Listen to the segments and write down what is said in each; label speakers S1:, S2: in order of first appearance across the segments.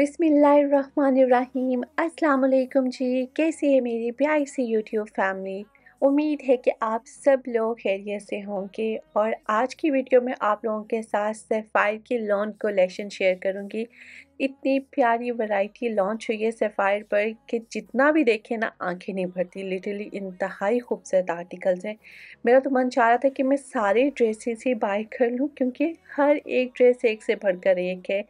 S1: बिसमीम् अल्लाम जी कैसी है मेरी प्यारी सी यूट्यूब फैमिली उम्मीद है कि आप सब लोग खैरियत से होंगे और आज की वीडियो में आप लोगों के साथ सेफ़ायर की लॉन्च कलेक्शन शेयर करूंगी इतनी प्यारी वैरायटी लॉन्च हुई है सेफ़ायर पर कि जितना भी देखें ना आंखें नहीं भरती लिटरली इंतहाई खूबसूरत आर्टिकल्स हैं मेरा तो मन चाह रहा था कि मैं सारे ड्रेसेस ही बाय कर लूँ क्योंकि हर एक ड्रेस एक से भरकर एक है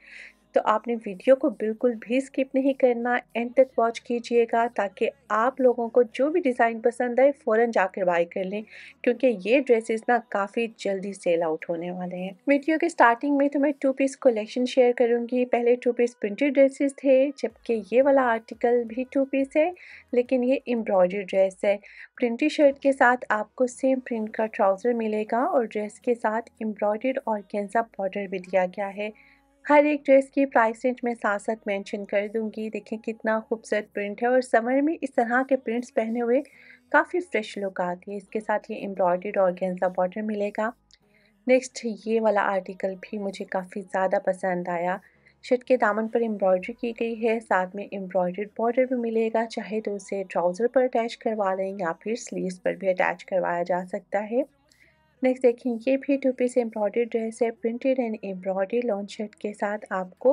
S1: तो आपने वीडियो को बिल्कुल भी स्किप नहीं करना एंड तक वॉच कीजिएगा ताकि आप लोगों को जो भी डिज़ाइन पसंद आए फ़ौरन जाकर बाई कर लें क्योंकि ये ड्रेसेस ना काफ़ी जल्दी सेल आउट होने वाले हैं वीडियो के स्टार्टिंग में तो मैं टू पीस कलेक्शन शेयर करूँगी पहले टू पीस प्रिंटेड ड्रेसेस थे जबकि ये वाला आर्टिकल भी टू पीस है लेकिन ये एम्ब्रॉयडरी ड्रेस है प्रिंटेड शर्ट के साथ आपको सेम प्रिंट का ट्राउज़र मिलेगा और ड्रेस के साथ एम्ब्रॉयड और गेंजा बॉर्डर भी दिया गया है हर एक ड्रेस की प्राइस रेंज मैं साथ साथ मैंशन कर दूंगी देखें कितना खूबसूरत प्रिंट है और समर में इस तरह के प्रिंट्स पहने हुए काफ़ी फ्रेश लुक आती है इसके साथ ये एम्ब्रॉयड और गेंजा बॉर्डर मिलेगा नेक्स्ट ये वाला आर्टिकल भी मुझे काफ़ी ज़्यादा पसंद आया शर्ट के दामन पर एम्ब्रॉयडरी की गई है साथ में एम्ब्रॉयडर्ड बॉर्डर भी मिलेगा चाहे तो उसे ट्राउज़र पर अटैच करवा लें या फिर स्लीव्स पर भी अटैच करवाया जा सकता है नेक्स्ट देखें ये भी टू पीस एम्ब्रॉयडरी ड्रेस है printed and embroidery launch shirt के साथ आपको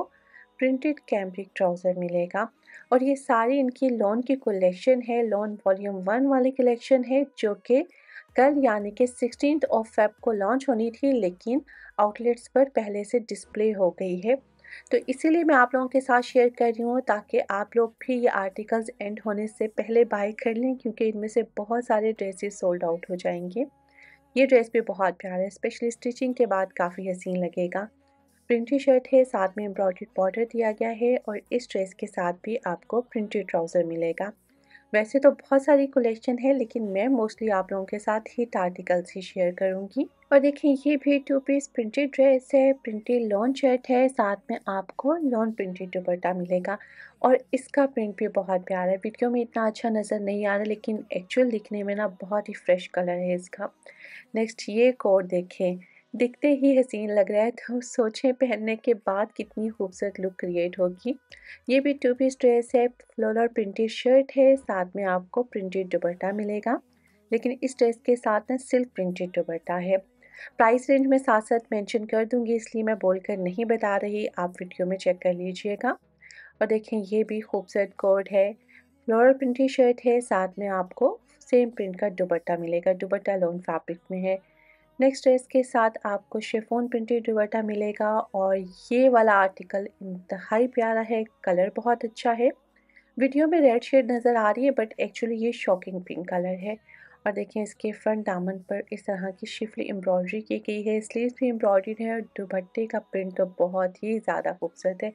S1: प्रिंटेड कैम्ब्रिक ट्राउज़र मिलेगा और ये सारी इनकी लॉन की कलेक्शन है लॉन वॉल्यूम वन वाली कलेक्शन है जो कि कल यानी कि सिक्सटीन ऑफ फेब को लॉन्च होनी थी लेकिन आउटलेट्स पर पहले से डिस्प्ले हो गई है तो इसीलिए मैं आप लोगों के साथ शेयर कर रही हूँ ताकि आप लोग भी ये आर्टिकल्स एंड होने से पहले बाय कर लें क्योंकि इनमें से बहुत सारे ड्रेसेस सोल्ड आउट हो जाएंगे ये ड्रेस भी बहुत प्यारा है स्पेशली स्टिचिंग के बाद काफ़ी हसीन लगेगा प्रिंटी शर्ट है साथ में एम्ब्रॉयड बॉर्डर दिया गया है और इस ड्रेस के साथ भी आपको प्रिंटेड ट्राउज़र मिलेगा वैसे तो बहुत सारी कलेक्शन है लेकिन मैं मोस्टली आप लोगों के साथ हिट आर्टिकल्स ही शेयर करूंगी और देखें ये भी टू पीस प्रिंटेड ड्रेस है प्रिंटेड लॉन शर्ट है साथ में आपको लॉन प्रिंटेड दुपट्टा मिलेगा और इसका प्रिंट भी बहुत प्यारा है वीडियो में इतना अच्छा नज़र नहीं आ रहा लेकिन एक्चुअल दिखने में ना बहुत ही फ्रेश कलर है इसका नेक्स्ट ये कोड देखें दिखते ही हसीन लग रहा है तो सोचें पहनने के बाद कितनी खूबसूरत लुक क्रिएट होगी ये भी टू पीस ड्रेस है और प्रिंटेड शर्ट है साथ में आपको प्रिंटेड दुपट्टा मिलेगा लेकिन इस ड्रेस के साथ ना सिल्क प्रिंटेड दुपट्टा है प्राइस रेंज में साथ साथ मेंशन कर दूंगी इसलिए मैं बोलकर नहीं बता रही आप वीडियो में चेक कर लीजिएगा और देखें ये भी खूबसूरत कोड है फ्लोर प्रिंटेड शर्ट है साथ में आपको सेम प्रिंट का दुपट्टा मिलेगा दुपट्टा लॉन्ग फैब्रिक में है नेक्स्ट ड्रेस के साथ आपको शेफोन प्रिंटेड दुबट्टा मिलेगा और ये वाला आर्टिकल इंतहाई प्यारा है कलर बहुत अच्छा है वीडियो में रेड शेड नज़र आ रही है बट एक्चुअली ये शॉकिंग पिंक कलर है और देखिए इसके फ्रंट दामन पर इस तरह की शिफली एम्ब्रॉयडरी की गई है स्लीव्स भी एम्ब्रॉयड है और दुबट्टे का प्रिंट तो बहुत ही ज़्यादा खूबसूरत है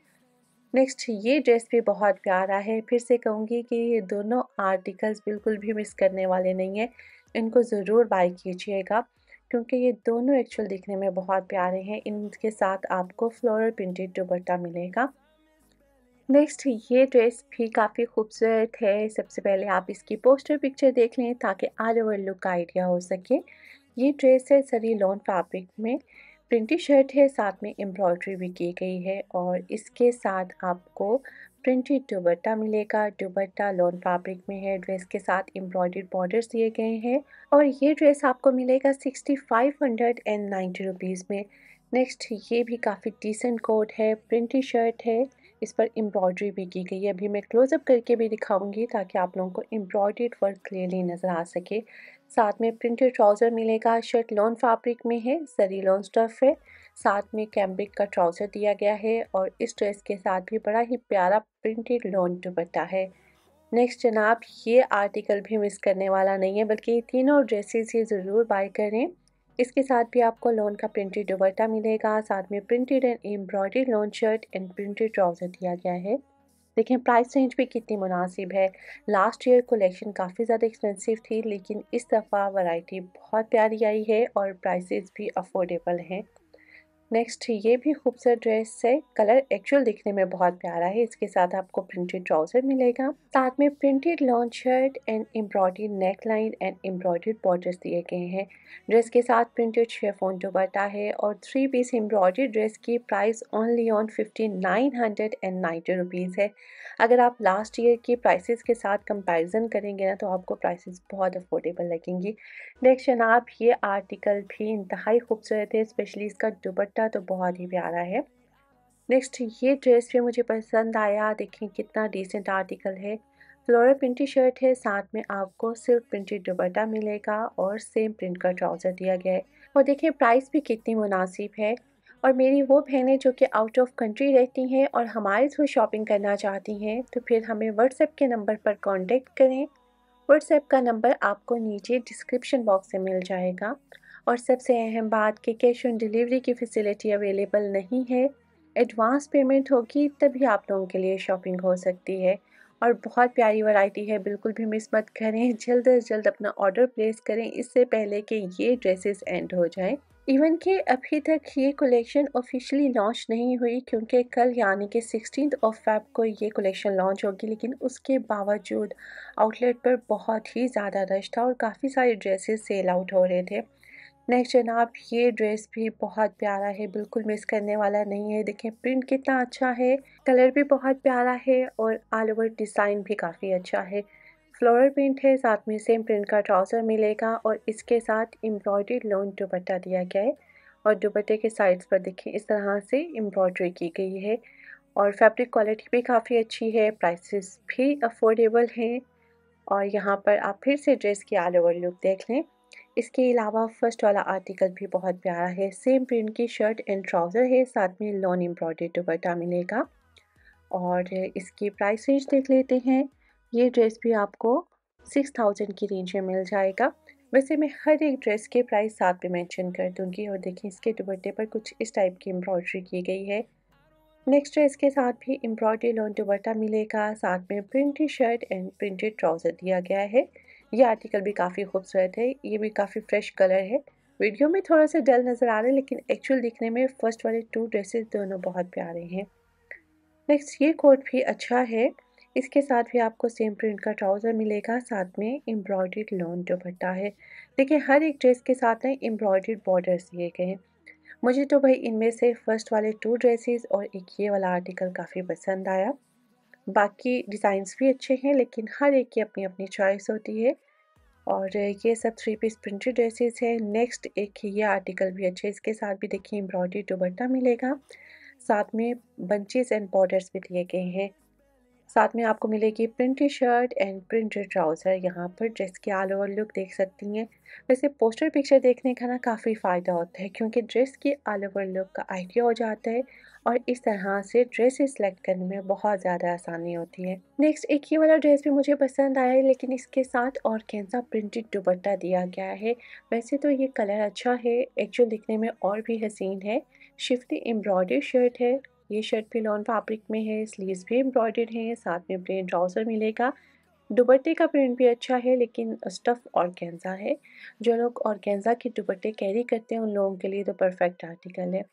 S1: नेक्स्ट ये ड्रेस भी बहुत प्यारा है फिर से कहूँगी कि ये दोनों आर्टिकल्स बिल्कुल भी मिस करने वाले नहीं हैं इनको ज़रूर बाई कीजिएगा क्योंकि ये दोनों एक्चुअल देखने में बहुत प्यारे हैं इनके साथ आपको फ्लोरल प्रिंटेड दुबट्टा मिलेगा नेक्स्ट ये ड्रेस भी काफ़ी खूबसूरत है सबसे पहले आप इसकी पोस्टर पिक्चर देख लें ताकि ऑल ओवर लुक का आइडिया हो सके ये ड्रेस है सरी लॉन फैब्रिक में प्रिंटी शर्ट है साथ में एम्ब्रॉयड्री भी की गई है और इसके साथ आपको प्रिंटेड दुबट्टा मिलेगा दुबट्टा लॉन फैब्रिक में है ड्रेस के साथ एम्ब्रॉयडर्ड बॉर्डर्स दिए गए हैं और ये ड्रेस आपको मिलेगा sixty five hundred and ninety rupees में नेक्स्ट ये भी काफ़ी डिसेंट कोट है प्रिंटेड शर्ट है इस पर एम्ब्रॉयडरी भी की गई है अभी मैं क्लोजअप करके भी दिखाऊंगी ताकि आप लोगों को एम्ब्रॉयडर्ड वर्क क्लियरली नज़र आ सके साथ में प्रिंटेड ट्राउज़र मिलेगा शर्ट लॉन फैब्रिक में है सरी लॉन स्टफ है साथ में कैम्ब्रिक का ट्राउज़र दिया गया है और इस ड्रेस के साथ भी बड़ा ही प्यारा प्रिंटेड लॉन्ग दुपट्टा है नेक्स्ट जनाब ये आर्टिकल भी मिस करने वाला नहीं है बल्कि तीनों ड्रेसेस ही ज़रूर बाय करें इसके साथ भी आपको लोन का प्रिंटेड दुपट्टा मिलेगा साथ में printed and embroidery lawn shirt and printed trouser दिया गया है देखें प्राइस रेंज भी कितनी मुनासिब है लास्ट ईयर कलेक्शन काफ़ी ज़्यादा एक्सपेंसिव थी लेकिन इस दफ़ा वैरायटी बहुत प्यारी आई है और प्राइसेस भी अफोर्डेबल हैं नेक्स्ट ये भी खूबसूरत ड्रेस है कलर एक्चुअल दिखने में बहुत प्यारा है इसके साथ आपको प्रिंटेड ट्राउजर मिलेगा साथ में printed long shirt and embroidered neckline and embroidered borders दिए गए हैं ड्रेस के साथ प्रिंटेड फोन दुपट्टा है और थ्री पीस एम्ब्रॉयड ड्रेस की price only on fifty nine hundred and ninety rupees है अगर आप लास्ट ईयर की प्राइसिस के साथ कंपेरिजन करेंगे ना तो आपको प्राइसिस बहुत अफोर्डेबल लगेंगी नेक्स्ट जनाब ये आर्टिकल भी इंतहाई खूबसूरत है स्पेशली इसका दुबट्टा इसका तो बहुत ही प्यारा है नेक्स्ट ये ड्रेस भी मुझे पसंद आया देखें कितना डिसेंट आर्टिकल है फ्लोरल प्रिंटी शर्ट है साथ में आपको सिर्फ प्रिंटेड दुपट्टा मिलेगा और सेम प्रिंट का ट्राउज़र दिया गया है और देखें प्राइस भी कितनी मुनासिब है और मेरी वो बहनें जो कि आउट ऑफ कंट्री रहती हैं और हमारे थ्रू शॉपिंग करना चाहती हैं तो फिर हमें व्हाट्सएप के नंबर पर कॉन्टेक्ट करें व्हाट्सएप का नंबर आपको नीचे डिस्क्रिप्शन बॉक्स में मिल जाएगा और सबसे अहम बात कि कैश ऑन डिलीवरी की फैसिलिटी अवेलेबल नहीं है एडवांस पेमेंट होगी तभी आप लोगों के लिए शॉपिंग हो सकती है और बहुत प्यारी वैरायटी है बिल्कुल भी मिस मत करें जल्द अज जल्द अपना ऑर्डर प्लेस करें इससे पहले कि ये ड्रेसेस एंड हो जाएं इवन कि अभी तक ये कलेक्शन ऑफिशियली लॉन्च नहीं हुई क्योंकि कल यानी कि सिक्सटीन ऑफ फैब को ये कलेक्शन लॉन्च होगी लेकिन उसके बावजूद आउटलेट पर बहुत ही ज़्यादा रश था और काफ़ी सारे ड्रेसेस सेल आउट हो रहे थे नेक्स्ट जनाब ये ड्रेस भी बहुत प्यारा है बिल्कुल मिस करने वाला नहीं है देखें प्रिंट कितना अच्छा है कलर भी बहुत प्यारा है और ऑल ओवर डिज़ाइन भी काफ़ी अच्छा है फ्लोरल प्रिंट है साथ में सेम प्रिंट का ट्राउज़र मिलेगा और इसके साथ एम्ब्रॉयडरी लोन दुपट्टा दिया गया है और दुपट्टे के साइड्स पर देखें इस तरह से एम्ब्रॉयडरी की गई है और फैब्रिक क्वालिटी भी काफ़ी अच्छी है प्राइसेस भी अफोर्डेबल हैं और यहाँ पर आप फिर से ड्रेस की ऑल ओवर लुक देख लें इसके अलावा फर्स्ट वाला आर्टिकल भी बहुत प्यारा है सेम प्रिंट की शर्ट एंड ट्राउज़र है साथ में लॉन एम्ब्रॉयडरी दुपट्टा मिलेगा और इसकी प्राइस रेंज देख लेते हैं ये ड्रेस भी आपको सिक्स थाउजेंड की रेंज में मिल जाएगा वैसे मैं हर एक ड्रेस के प्राइस साथ में मेंशन कर दूंगी और देखिए इसके दुपट्टे पर कुछ इस टाइप की एम्ब्रॉयडरी की गई है नेक्स्ट ड्रेस के साथ भी एम्ब्रॉयडरी लॉन दुपट्टा मिलेगा साथ में printed shirt and printed trouser दिया गया है ये आर्टिकल भी काफ़ी खूबसूरत है ये भी काफ़ी फ्रेश कलर है वीडियो में थोड़ा सा डल नज़र आ रहा है लेकिन एक्चुअल दिखने में फर्स्ट वाले टू ड्रेसेस दोनों बहुत प्यारे हैं नेक्स्ट ये कोट भी अच्छा है इसके साथ भी आपको सेम प्रिंट का ट्राउज़र मिलेगा साथ में एम्ब्रॉयड्रीड लोन दुपट्टा है देखिए हर एक ड्रेस के साथ में एम्ब्रॉयड्रीड बॉर्डर्स दिए गए हैं मुझे तो भाई इनमें से फ़र्स्ट वाले टू ड्रेसेस और एक ये वाला आर्टिकल काफ़ी पसंद आया बाकी डिज़ाइंस भी अच्छे हैं लेकिन हर एक की अपनी अपनी चॉइस होती है और ये सब थ्री पीस प्रिंटेड ड्रेसेस हैं नेक्स्ट एक ये आर्टिकल भी अच्छे इसके साथ भी देखिए एम्ब्रॉयडरी दुबट्टा मिलेगा साथ में बंचेस एंड बॉर्डर्स भी दिए गए हैं साथ में आपको मिलेगी printed shirt and printed trouser यहाँ पर ड्रेस की ऑल ओवर लुक देख सकती हैं वैसे पोस्टर पिक्चर देखने का ना काफ़ी फ़ायदा होता है क्योंकि ड्रेस की ऑल ओवर लुक का आइडिया हो जाता है और इस तरह से ड्रेसेस सेलेक्ट करने में बहुत ज़्यादा आसानी होती है नेक्स्ट एक ही वाला ड्रेस भी मुझे पसंद आया है लेकिन इसके साथ और कैंसा प्रिंटेड दुपट्टा दिया गया है वैसे तो ये कलर अच्छा है एक्चुअल दिखने में और भी हसीन है शिफ्टी एम्ब्रॉयडरी शर्ट है ये शर्ट भी लॉन फैब्रिक में है स्लीव्स भी एम्ब्रॉयडर्ड हैं साथ में प्लेन ट्राउज़र मिलेगा दुपट्टे का प्रिंट भी अच्छा है लेकिन स्टफ़ ऑर्गेन्जा है जो लोग ऑर्गेन्जा के दुपट्टे कैरी करते हैं उन लोगों के लिए तो परफेक्ट आर्टिकल है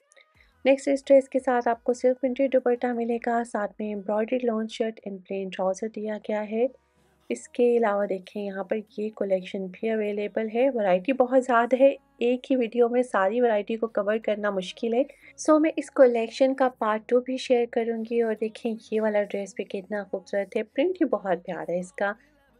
S1: नेक्स्ट इस ड्रेस के साथ आपको सिर्फ प्रिंटेड दुपट्टा मिलेगा साथ में embroidery long shirt and plain trouser दिया गया है इसके अलावा देखें यहाँ पर ये कलेक्शन भी अवेलेबल है वैरायटी बहुत ज़्यादा है एक ही वीडियो में सारी वैरायटी को कवर करना मुश्किल है सो मैं इस कलेक्शन का पार्ट टू भी शेयर करूँगी और देखें ये वाला ड्रेस भी कितना खूबसूरत है प्रिंट भी बहुत प्यारा है इसका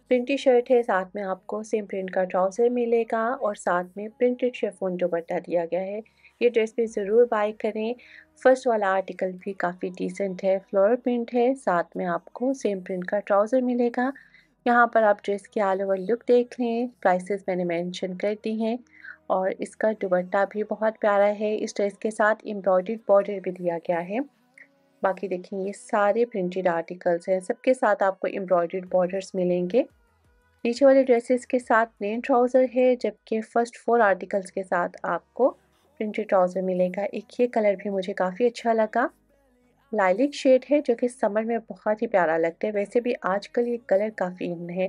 S1: प्रिंटी शर्ट है साथ में आपको सेम प्रिंट का ट्राउज़र मिलेगा और साथ में प्रिंटेड शेफोन दुपट्टा दिया गया है ये ड्रेस भी ज़रूर बाई करें फर्स्ट वाला आर्टिकल भी काफ़ी डिसेंट है फ्लोर प्रिंट है साथ में आपको सेम प्रिंट का ट्राउज़र मिलेगा यहाँ पर आप ड्रेस की ऑल ओवर लुक देख लें प्राइसेस मैंने मेंशन कर दी हैं और इसका दुबट्टा भी बहुत प्यारा है इस ड्रेस के साथ एम्ब्रॉयड बॉर्डर भी दिया गया है बाकी देखें ये सारे प्रिंटेड आर्टिकल्स हैं सबके साथ आपको एम्ब्रॉयड बॉर्डर्स मिलेंगे नीचे वाले ड्रेसेस के साथ प्लेन ट्राउज़र है जबकि फ़र्स्ट फोर आर्टिकल्स के साथ आपको प्रिंटेड ट्राउज़र मिलेगा एक ये कलर भी मुझे काफ़ी अच्छा लगा लाइलिक शेड है जो कि समर में बहुत ही प्यारा लगता है वैसे भी आजकल ये कलर काफ़ी इन है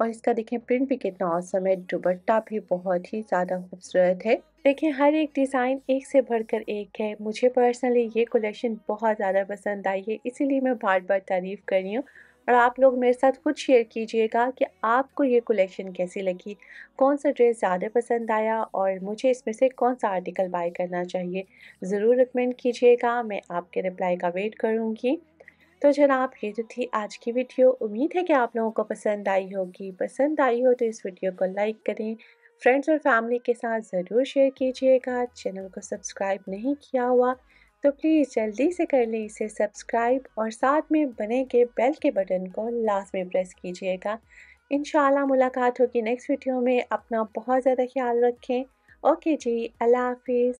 S1: और इसका देखें प्रिंट भी कितना औसम है दुबट्टा भी बहुत ही ज़्यादा खूबसूरत है देखें हर एक डिज़ाइन एक से बढ़कर एक है मुझे पर्सनली ये कलेक्शन बहुत ज़्यादा पसंद आई है इसीलिए मैं बार बार तारीफ़ कर रही हूँ और आप लोग मेरे साथ खुद शेयर कीजिएगा कि आपको ये कलेक्शन कैसी लगी कौन सा ड्रेस ज़्यादा पसंद आया और मुझे इसमें से कौन सा आर्टिकल बाय करना चाहिए ज़रूर रिकमेंड कीजिएगा मैं आपके रिप्लाई का वेट करूँगी तो जनाब ये जो तो थी आज की वीडियो उम्मीद है कि आप लोगों को पसंद आई होगी पसंद आई हो तो इस वीडियो को लाइक करें फ्रेंड्स और फैमिली के साथ ज़रूर शेयर कीजिएगा चैनल को सब्सक्राइब नहीं किया हुआ तो प्लीज़ जल्दी से कर लें इसे सब्सक्राइब और साथ में बने के बेल के बटन को लास्ट में प्रेस कीजिएगा इन मुलाकात होगी नेक्स्ट वीडियो में अपना बहुत ज़्यादा ख्याल रखें ओके जी अल्लाह हाफिज़